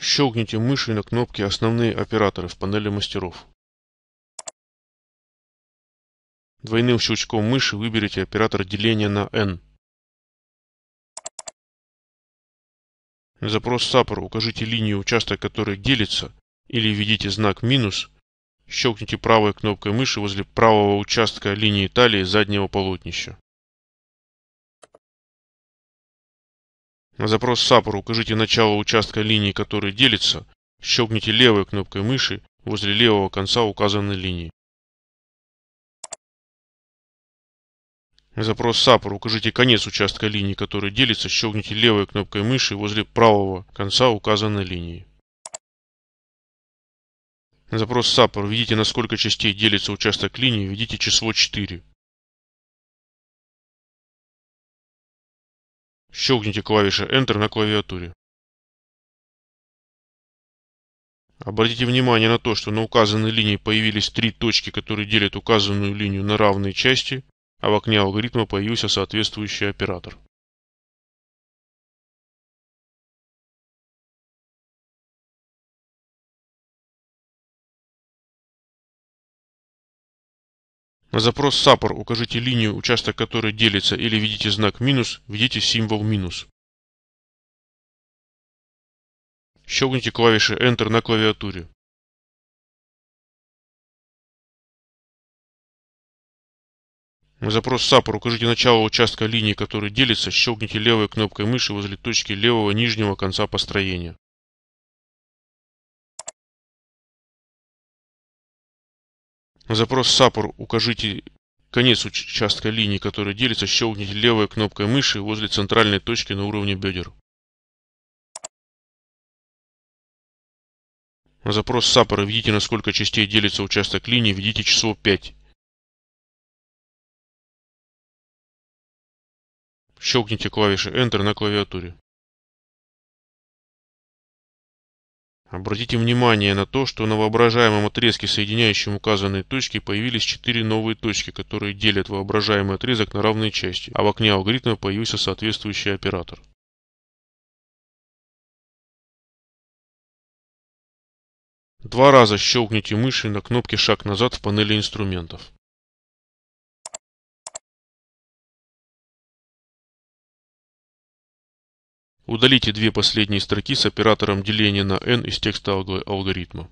Щелкните мышью на кнопке «Основные операторы» в панели мастеров. Двойным щелчком мыши выберите оператор деления на n. Запрос саппору укажите линию участок, который делится, или введите знак «минус», щелкните правой кнопкой мыши возле правого участка линии талии заднего полотнища. На запрос САПР укажите начало участка линии, который делится, щелкните левой кнопкой мыши возле левого конца указанной линии. На запрос САПР укажите конец участка линии, который делится, щелкните левой кнопкой мыши возле правого конца указанной линии. На запрос САПР введите на сколько частей делится участок линии, введите число 4. Щелкните клавишей Enter на клавиатуре. Обратите внимание на то, что на указанной линии появились три точки, которые делят указанную линию на равные части, а в окне алгоритма появился соответствующий оператор. На запрос SAPOR укажите линию, участок которой делится, или введите знак минус, введите символ минус. Щелкните клавиши Enter на клавиатуре. На запрос SAPOR укажите начало участка линии, который делится, щелкните левой кнопкой мыши возле точки левого нижнего конца построения. На запрос «Саппор» укажите конец участка линии, который делится, щелкните левой кнопкой мыши возле центральной точки на уровне бедер. На запрос саппора введите, на сколько частей делится участок линии, введите число 5. Щелкните клавиши Enter на клавиатуре. Обратите внимание на то, что на воображаемом отрезке, соединяющем указанные точки, появились четыре новые точки, которые делят воображаемый отрезок на равные части, а в окне алгоритма появился соответствующий оператор. Два раза щелкните мышью на кнопке «Шаг назад» в панели инструментов. Удалите две последние строки с оператором деления на n из текста алгоритма.